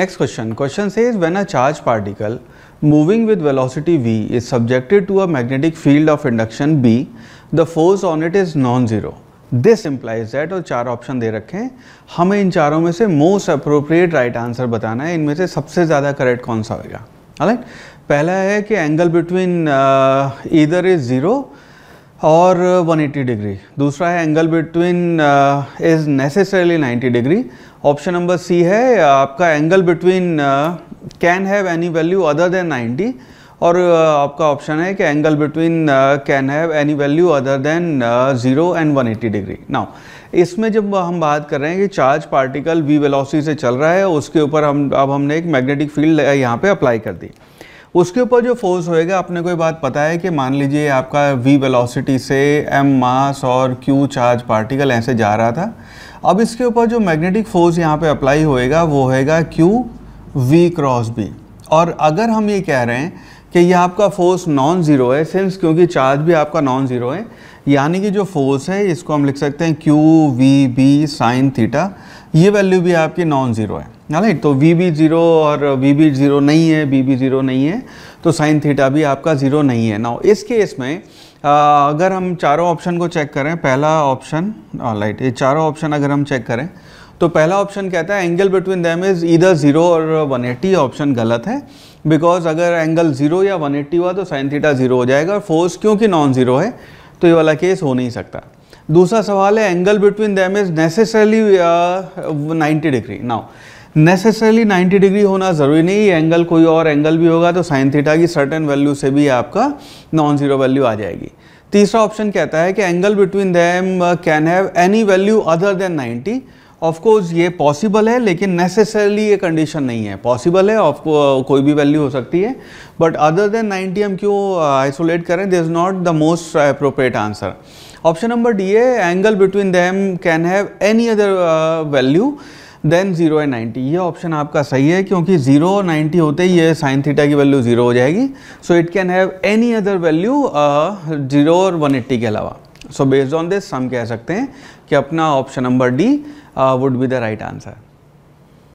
Next question. Question says when a charged particle moving with velocity v is subjected to a magnetic field of induction B, the force on it is non-zero. This implies that और चार option दे रखे हैं हमें इन चारों में से most appropriate right answer बताना है इनमें से सबसे ज़्यादा करेक्ट कौन सा होगा राइट पहला है कि एंगल बिटवीन इधर इज़ ज़ीरो और 180 डिग्री दूसरा है angle between is necessarily 90 degree option number C है आपका angle between can have any value other than 90 और uh, आपका ऑप्शन है कि angle between can have any value other than zero and 180 degree now इसमें जब हम बात कर रहे हैं कि चार्ज पार्टिकल वी वेलोसिटी से चल रहा है उसके ऊपर हम अब हमने एक मैग्नेटिक फील्ड uh, यहाँ पर अप्लाई कर दी उसके ऊपर जो फोर्स होएगा आपने कोई बात पता है कि मान लीजिए आपका वी वेलोसिटी से एम मास और क्यू चार्ज पार्टिकल ऐसे जा रहा था अब इसके ऊपर जो मैग्नेटिक फोर्स यहाँ पे अप्लाई होएगा वो होएगा क्यू वी क्रॉस बी और अगर हम ये कह रहे हैं कि यह आपका फोर्स नॉन ज़ीरो है सिंस क्योंकि चार्ज भी आपका नॉन ज़ीरो है यानी कि जो फोर्स है इसको हम लिख सकते हैं q v b sine theta ये वैल्यू भी आपकी नॉन ज़ीरो है राइट तो वी बी ज़ीरो और वी बी ज़ीरो नहीं है बी बी ज़ीरो नहीं है तो साइन थीटा भी आपका ज़ीरो नहीं है नाउ इस केस में आ, अगर हम चारों ऑप्शन को चेक करें पहला ऑप्शन राइट ये चारों ऑप्शन अगर हम चेक करें तो पहला ऑप्शन कहता है एंगल बिटवीन दैम इज़ इधर ज़ीरो और 180 ऑप्शन गलत है बिकॉज अगर एंगल ज़ीरो या 180 हुआ तो साइन थीटा ज़ीरो हो जाएगा और फोर्स क्योंकि नॉन ज़ीरो है तो ये वाला केस हो नहीं सकता दूसरा सवाल है angle between them is necessarily ninety degree now necessarily 90 degree होना ज़रूरी नहीं है एंगल कोई और एंगल भी होगा तो साइन थीटा की सर्टेन वैल्यू से भी आपका नॉन ज़ीरो वैल्यू आ जाएगी तीसरा ऑप्शन कहता है कि angle between them can have any value other than 90 of course ये पॉसिबल है लेकिन नेसेसरली ये कंडीशन नहीं है पॉसिबल है ऑफ uh, कोई भी वैल्यू हो सकती है बट अदर देन 90 हम क्यों आइसोलेट uh, करें this is not the most appropriate answer option number D है angle between them can have any other value than zero and ninety ये ऑप्शन आपका सही है क्योंकि जीरो और नाइन्टी होते ही ये साइन थीटा की वैल्यू जीरो हो जाएगी so it can have any other value zero और वन एट्टी के अलावा सो बेस्ड ऑन दिस हम कह सकते हैं कि अपना option number D would be the right answer